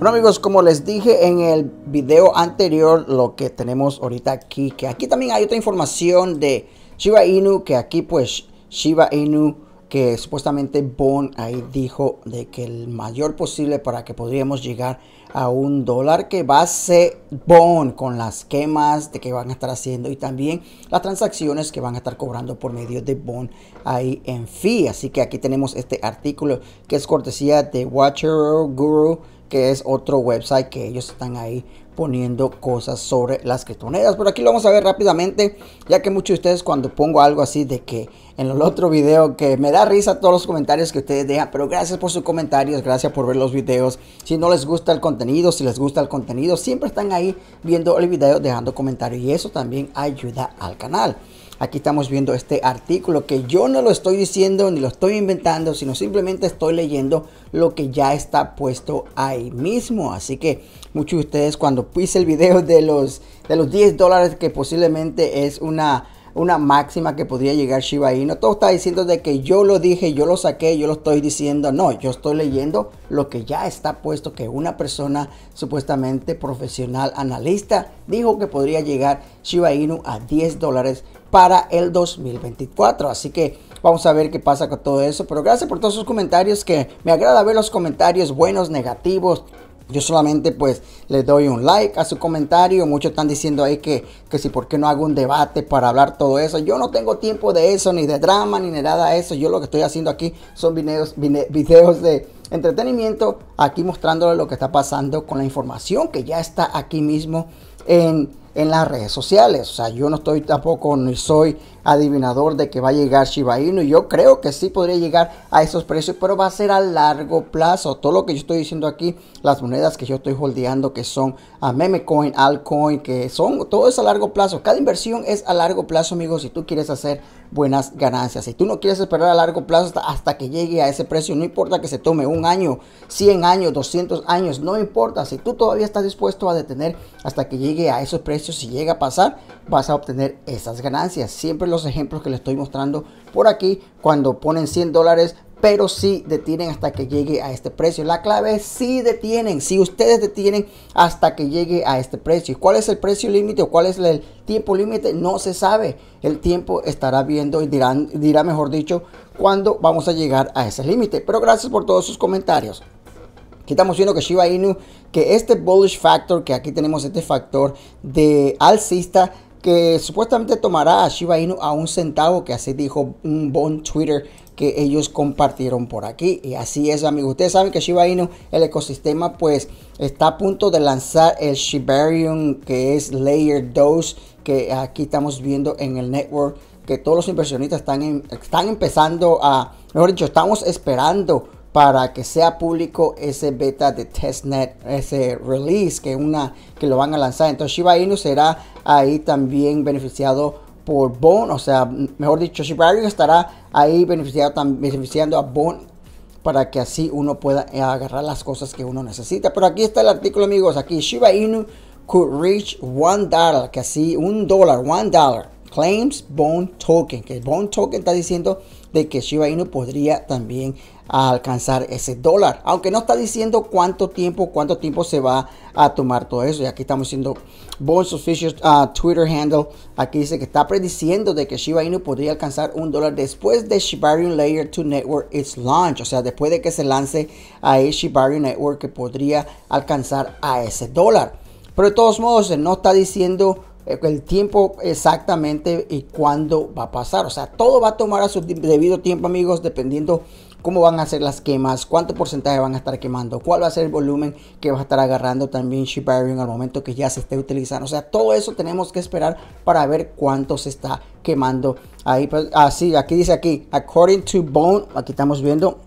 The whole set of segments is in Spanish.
Bueno amigos, como les dije en el video anterior, lo que tenemos ahorita aquí, que aquí también hay otra información de Shiba Inu, que aquí pues Shiba Inu, que supuestamente Bon ahí dijo de que el mayor posible para que podríamos llegar a un dólar que va a ser Bon con las quemas de que van a estar haciendo y también las transacciones que van a estar cobrando por medio de Bon ahí en fee. Así que aquí tenemos este artículo que es cortesía de Watcher Guru que es otro website que ellos están ahí poniendo cosas sobre las criptomonedas. Pero aquí lo vamos a ver rápidamente, ya que muchos de ustedes cuando pongo algo así de que en el otro video que me da risa todos los comentarios que ustedes dejan, pero gracias por sus comentarios, gracias por ver los videos. Si no les gusta el contenido, si les gusta el contenido, siempre están ahí viendo el video, dejando comentarios y eso también ayuda al canal. Aquí estamos viendo este artículo que yo no lo estoy diciendo ni lo estoy inventando, sino simplemente estoy leyendo lo que ya está puesto ahí mismo. Así que muchos de ustedes cuando puse el video de los, de los 10 dólares, que posiblemente es una una máxima que podría llegar Shiba Inu. Todo está diciendo de que yo lo dije, yo lo saqué, yo lo estoy diciendo. No, yo estoy leyendo lo que ya está puesto que una persona supuestamente profesional analista dijo que podría llegar Shiba Inu a 10 dólares para el 2024. Así que vamos a ver qué pasa con todo eso. Pero gracias por todos sus comentarios que me agrada ver los comentarios buenos, negativos, yo solamente pues les doy un like a su comentario. Muchos están diciendo ahí que, que si por qué no hago un debate para hablar todo eso. Yo no tengo tiempo de eso, ni de drama, ni de nada de eso. Yo lo que estoy haciendo aquí son videos, videos de entretenimiento. Aquí mostrándoles lo que está pasando con la información que ya está aquí mismo en en las redes sociales. O sea, yo no estoy tampoco, ni soy adivinador de que va a llegar Shiba Inu. Yo creo que sí podría llegar a esos precios, pero va a ser a largo plazo. Todo lo que yo estoy diciendo aquí, las monedas que yo estoy holdeando, que son a Memecoin, Alcoin, que son, todo es a largo plazo. Cada inversión es a largo plazo, amigos, si tú quieres hacer buenas ganancias. Si tú no quieres esperar a largo plazo hasta, hasta que llegue a ese precio, no importa que se tome un año, 100 años, 200 años, no importa. Si tú todavía estás dispuesto a detener hasta que llegue a esos precios, si llega a pasar, vas a obtener esas ganancias. Siempre los ejemplos que les estoy mostrando por aquí, cuando ponen 100 dólares, pero si detienen hasta que llegue a este precio. La clave es si detienen, si ustedes detienen hasta que llegue a este precio. ¿Y cuál es el precio límite o cuál es el tiempo límite? No se sabe. El tiempo estará viendo y dirán, dirá, mejor dicho, cuándo vamos a llegar a ese límite. Pero gracias por todos sus comentarios. Aquí estamos viendo que Shiba Inu, que este bullish factor, que aquí tenemos este factor de alcista, que supuestamente tomará a Shiba Inu a un centavo, que así dijo un bon Twitter que ellos compartieron por aquí. Y así es, amigos. Ustedes saben que Shiba Inu, el ecosistema, pues está a punto de lanzar el Shibarium, que es Layer 2, que aquí estamos viendo en el network, que todos los inversionistas están, están empezando a, mejor dicho, estamos esperando para que sea público ese beta de testnet, ese release que una que lo van a lanzar. Entonces Shiba Inu será ahí también beneficiado por Bone, o sea, mejor dicho, Shiba Inu estará ahí beneficiado, beneficiando a Bone para que así uno pueda eh, agarrar las cosas que uno necesita. Pero aquí está el artículo, amigos. Aquí Shiba Inu could reach one dollar, que así un dólar, one dollar. Claims Bone Token, que Bone Token está diciendo de que Shiba Inu podría también alcanzar ese dólar. Aunque no está diciendo cuánto tiempo, cuánto tiempo se va a tomar todo eso. Y aquí estamos haciendo Bones Official ah, Twitter handle. Aquí dice que está prediciendo de que Shiba Inu podría alcanzar un dólar después de Shibarium Layer 2 Network its launch. O sea, después de que se lance a Shibarium Network que podría alcanzar a ese dólar. Pero de todos modos, no está diciendo el tiempo exactamente y cuándo va a pasar. O sea, todo va a tomar a su debido tiempo, amigos, dependiendo cómo van a ser las quemas, cuánto porcentaje van a estar quemando, cuál va a ser el volumen que va a estar agarrando también Shibarium al momento que ya se esté utilizando. O sea, todo eso tenemos que esperar para ver cuánto se está quemando. Ahí, pues, así, aquí dice aquí, according to Bone, aquí estamos viendo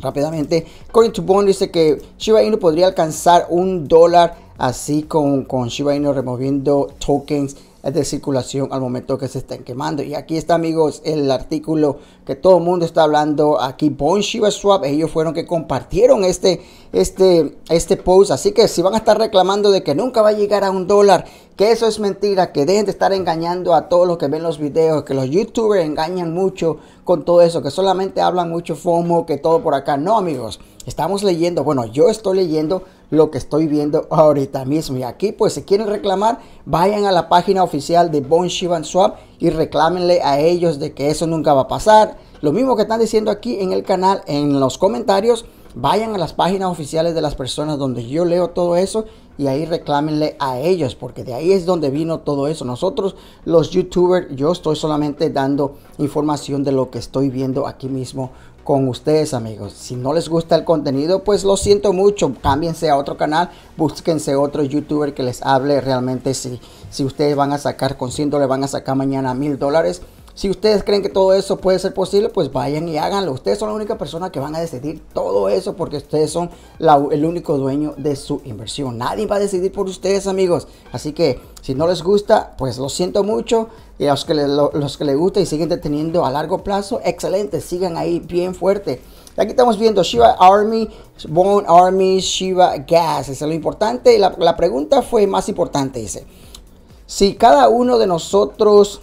rápidamente. According to bone dice que Shiba podría alcanzar un dólar así con, con Shiba Inu removiendo tokens de circulación al momento que se estén quemando. Y aquí está, amigos, el artículo que todo el mundo está hablando aquí. Bon Shiba Swap, ellos fueron que compartieron este, este, este post. Así que si van a estar reclamando de que nunca va a llegar a un dólar, que eso es mentira, que dejen de estar engañando a todos los que ven los videos, que los youtubers engañan mucho con todo eso, que solamente hablan mucho FOMO, que todo por acá. No, amigos, estamos leyendo, bueno, yo estoy leyendo lo que estoy viendo ahorita mismo. Y aquí, pues, si quieren reclamar, vayan a la página oficial de Bon Shivan Swap y reclámenle a ellos de que eso nunca va a pasar. Lo mismo que están diciendo aquí en el canal, en los comentarios, vayan a las páginas oficiales de las personas donde yo leo todo eso y ahí reclámenle a ellos, porque de ahí es donde vino todo eso. Nosotros, los youtubers, yo estoy solamente dando información de lo que estoy viendo aquí mismo con ustedes amigos. Si no les gusta el contenido, pues lo siento mucho, cámbiense a otro canal, búsquense otro youtuber que les hable realmente si, si ustedes van a sacar con 100 le van a sacar mañana mil dólares si ustedes creen que todo eso puede ser posible, pues vayan y háganlo. Ustedes son la única persona que van a decidir todo eso porque ustedes son el único dueño de su inversión. Nadie va a decidir por ustedes, amigos. Así que si no les gusta, pues lo siento mucho. Y a los que, los que les gusta y siguen deteniendo a largo plazo, excelente. Sigan ahí bien fuerte. Aquí estamos viendo Shiva Army, Bone Army, Shiva Gas. Eso es lo importante. La, la pregunta fue más importante, dice. Si cada uno de nosotros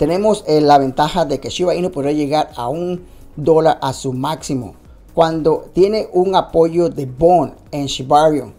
tenemos eh, la ventaja de que Shiba Inu podría llegar a un dólar a su máximo cuando tiene un apoyo de Bond en Shibarium.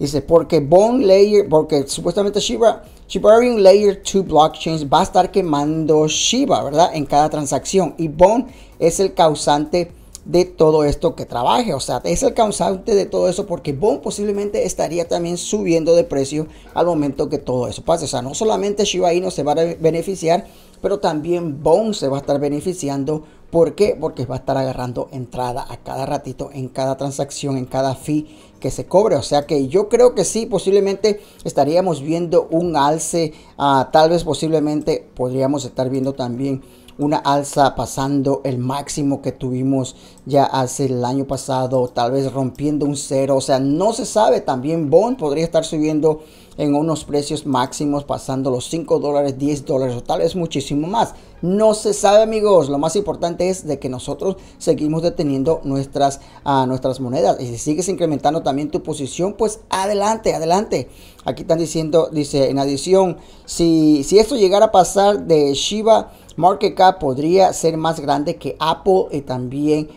Dice, porque Bond Layer, porque supuestamente Shiba, Shibarium Layer 2 Blockchain va a estar quemando Shiba, ¿verdad? En cada transacción. Y Bond es el causante de todo esto que trabaje. O sea, es el causante de todo eso porque Bond posiblemente estaría también subiendo de precio al momento que todo eso pase. O sea, no solamente Shiba Inu se va a beneficiar, pero también bond se va a estar beneficiando. ¿Por qué? Porque va a estar agarrando entrada a cada ratito, en cada transacción, en cada fee que se cobre. O sea que yo creo que sí, posiblemente estaríamos viendo un alce, ah, tal vez posiblemente podríamos estar viendo también una alza pasando el máximo que tuvimos ya hace el año pasado, tal vez rompiendo un cero, o sea, no se sabe, también Bond podría estar subiendo en unos precios máximos pasando los 5 dólares, 10 dólares o tal vez muchísimo más. No se sabe amigos, lo más importante es de que nosotros seguimos deteniendo nuestras, a ah, nuestras monedas y si sigues incrementando también tu posición, pues adelante, adelante. Aquí están diciendo, dice, en adición, si, si esto llegara a pasar de Shiba, Market Cap podría ser más grande que Apple y también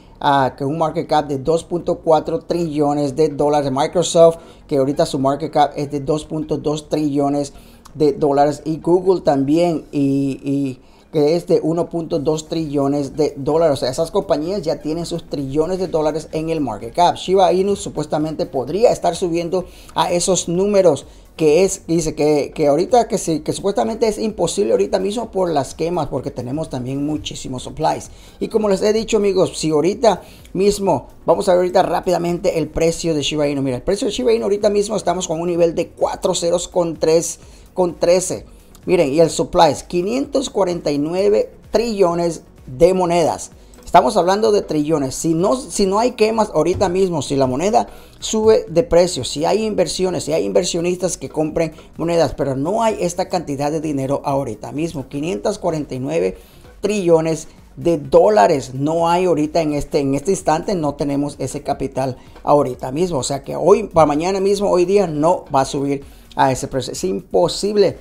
que un market cap de 2.4 trillones de dólares. Microsoft, que ahorita su market cap es de 2.2 trillones de dólares. Y Google también, y, que es de 1.2 trillones de dólares. O sea, esas compañías ya tienen sus trillones de dólares en el market cap. Shiba Inu supuestamente podría estar subiendo a esos números que es, dice que, ahorita que, se, que supuestamente es imposible ahorita mismo por las quemas, porque tenemos también muchísimos supplies. Y como les he dicho amigos, si ahorita mismo, vamos a ver ahorita rápidamente el precio de Shiba Inu. Mira, el precio de Shiba Inu ahorita mismo estamos con un nivel de 4 ceros con 3, con 13. Miren, y el supplies 549 trillones de monedas. Estamos hablando de trillones. Si no, si no hay quemas ahorita mismo, si la moneda sube de precio, si hay inversiones, si hay inversionistas que compren monedas, pero no hay esta cantidad de dinero ahorita mismo. 549 trillones de dólares no hay ahorita en este, en este instante, no tenemos ese capital ahorita mismo. O sea que hoy, para mañana mismo, hoy día no va a subir a ese precio. Es imposible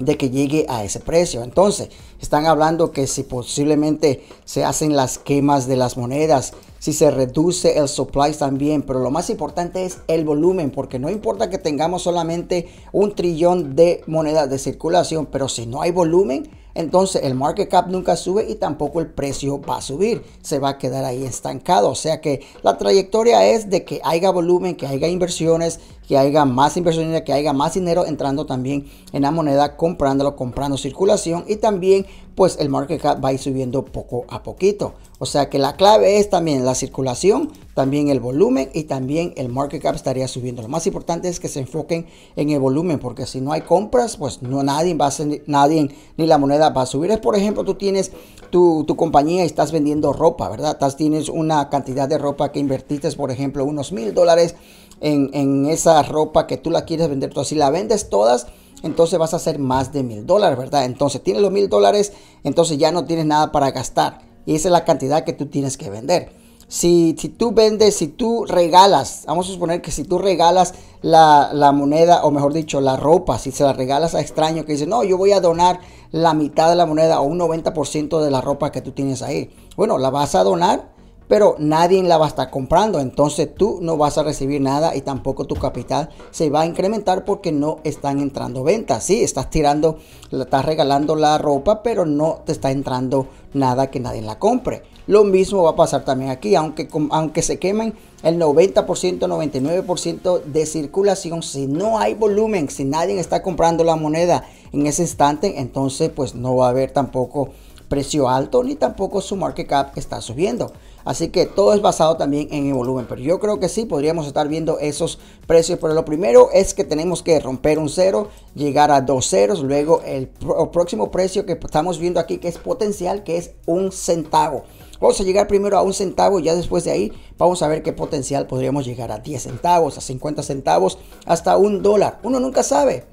de que llegue a ese precio. Entonces, están hablando que si posiblemente se hacen las quemas de las monedas, si se reduce el supply también, pero lo más importante es el volumen, porque no importa que tengamos solamente un trillón de monedas de circulación, pero si no hay volumen, entonces el market cap nunca sube y tampoco el precio va a subir, se va a quedar ahí estancado. O sea que la trayectoria es de que haya volumen, que haya inversiones, que haya más inversiones, que haya más dinero entrando también en la moneda, comprándolo, comprando circulación y también pues el market cap va a ir subiendo poco a poquito. O sea que la clave es también la circulación, también el volumen y también el market cap estaría subiendo. Lo más importante es que se enfoquen en el volumen, porque si no hay compras, pues no nadie va a nadie ni la moneda va a subir. Es por ejemplo, tú tienes tu, tu compañía y estás vendiendo ropa, ¿verdad? tienes una cantidad de ropa que invertiste, por ejemplo, unos mil dólares en, en esa ropa que tú la quieres vender. Entonces, si la vendes todas, entonces vas a hacer más de mil dólares, ¿verdad? Entonces tienes los mil dólares, entonces ya no tienes nada para gastar. Y esa es la cantidad que tú tienes que vender. Si, si tú vendes, si tú regalas, vamos a suponer que si tú regalas la, la, moneda, o mejor dicho, la ropa, si se la regalas a extraños que dice, no, yo voy a donar la mitad de la moneda o un 90% de la ropa que tú tienes ahí. Bueno, la vas a donar pero nadie la va a estar comprando. Entonces tú no vas a recibir nada y tampoco tu capital se va a incrementar porque no están entrando ventas. Sí, estás tirando, estás regalando la ropa, pero no te está entrando nada que nadie la compre. Lo mismo va a pasar también aquí, aunque, aunque se quemen el 90%, 99% de circulación, si no hay volumen, si nadie está comprando la moneda en ese instante, entonces pues no va a haber tampoco precio alto ni tampoco su market cap está subiendo. Así que todo es basado también en el volumen. Pero yo creo que sí podríamos estar viendo esos precios. Pero lo primero es que tenemos que romper un cero, llegar a dos ceros. Luego el, próximo precio que estamos viendo aquí que es potencial, que es un centavo. Vamos a llegar primero a un centavo y ya después de ahí vamos a ver qué potencial podríamos llegar a 10 centavos, a 50 centavos, hasta un dólar. Uno nunca sabe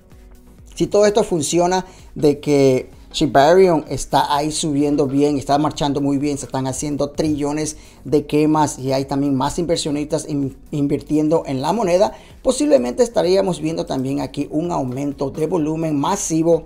si todo esto funciona de que Shibarion está ahí subiendo bien, está marchando muy bien, se están haciendo trillones de quemas y hay también más inversionistas invirtiendo en la moneda. Posiblemente estaríamos viendo también aquí un aumento de volumen masivo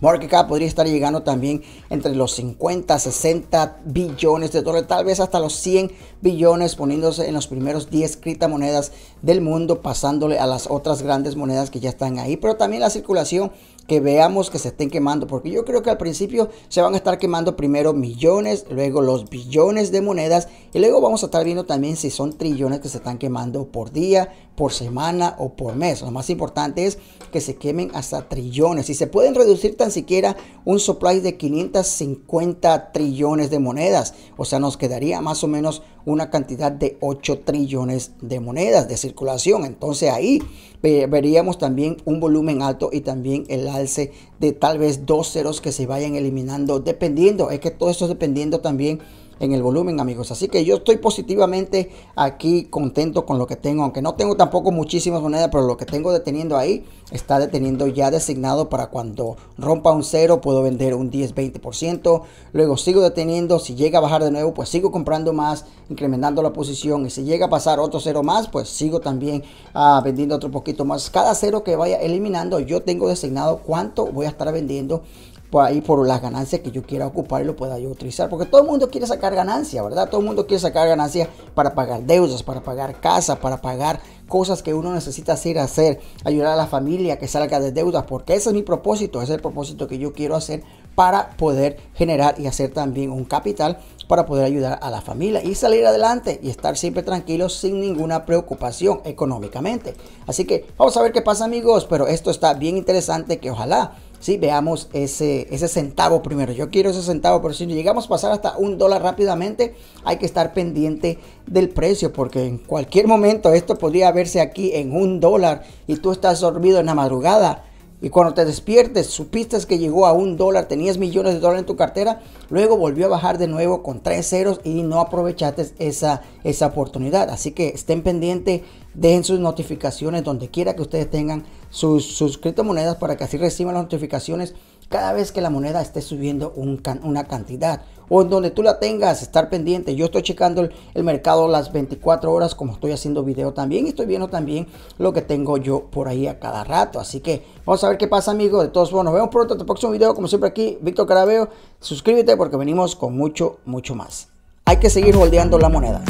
Market cap podría estar llegando también entre los 50, 60 billones de dólares, tal vez hasta los 100 billones, poniéndose en los primeros 10 criptomonedas del mundo, pasándole a las otras grandes monedas que ya están ahí. Pero también la circulación que veamos que se estén quemando, porque yo creo que al principio se van a estar quemando primero millones, luego los billones de monedas y luego vamos a estar viendo también si son trillones que se están quemando por día, por semana o por mes. Lo más importante es que se quemen hasta trillones. Y se pueden reducir tan siquiera un supply de 550 trillones de monedas. O sea, nos quedaría más o menos una cantidad de 8 trillones de monedas de circulación. Entonces ahí veríamos también un volumen alto y también el alce de tal vez dos ceros que se vayan eliminando dependiendo. Es que todo esto dependiendo también en el volumen, amigos. Así que yo estoy positivamente aquí contento con lo que tengo, aunque no tengo tampoco muchísimas monedas, pero lo que tengo deteniendo ahí está deteniendo ya designado para cuando rompa un cero puedo vender un 10-20%. Luego sigo deteniendo, si llega a bajar de nuevo, pues sigo comprando más, incrementando la posición. Y si llega a pasar otro cero más, pues sigo también a ah, vendiendo otro poquito más. Cada cero que vaya eliminando, yo tengo designado cuánto voy a estar vendiendo ahí por las ganancias que yo quiera ocupar y lo pueda yo utilizar. Porque todo el mundo quiere sacar ganancia, ¿verdad? Todo el mundo quiere sacar ganancia para pagar deudas, para pagar casa, para pagar cosas que uno necesita hacer, hacer, ayudar a la familia que salga de deudas, porque ese es mi propósito, ese es el propósito que yo quiero hacer para poder generar y hacer también un capital para poder ayudar a la familia y salir adelante y estar siempre tranquilos sin ninguna preocupación económicamente. Así que vamos a ver qué pasa amigos, pero esto está bien interesante que ojalá Veamos ese, ese centavo primero. Yo quiero ese centavo, pero si llegamos a pasar hasta un dólar rápidamente, hay que estar pendiente del precio, porque en cualquier momento esto podría verse aquí en un dólar y tú estás dormido en la madrugada. Y cuando te despiertes, supiste que llegó a un dólar, tenías millones de dólares en tu cartera, luego volvió a bajar de nuevo con tres ceros y no aprovechaste esa, esa oportunidad. Así que estén pendientes, dejen sus notificaciones donde quiera que ustedes tengan sus, a monedas para que así reciban las notificaciones cada vez que la moneda esté subiendo una cantidad o en donde tú la tengas, estar pendiente. Yo estoy checando el, mercado las 24 horas como estoy haciendo video también estoy viendo también lo que tengo yo por ahí a cada rato. Así que vamos a ver qué pasa amigos. De todos modos, nos vemos pronto en el próximo video. Como siempre aquí, Víctor Carabeo. Suscríbete porque venimos con mucho, mucho más. Hay que seguir moldeando la moneda.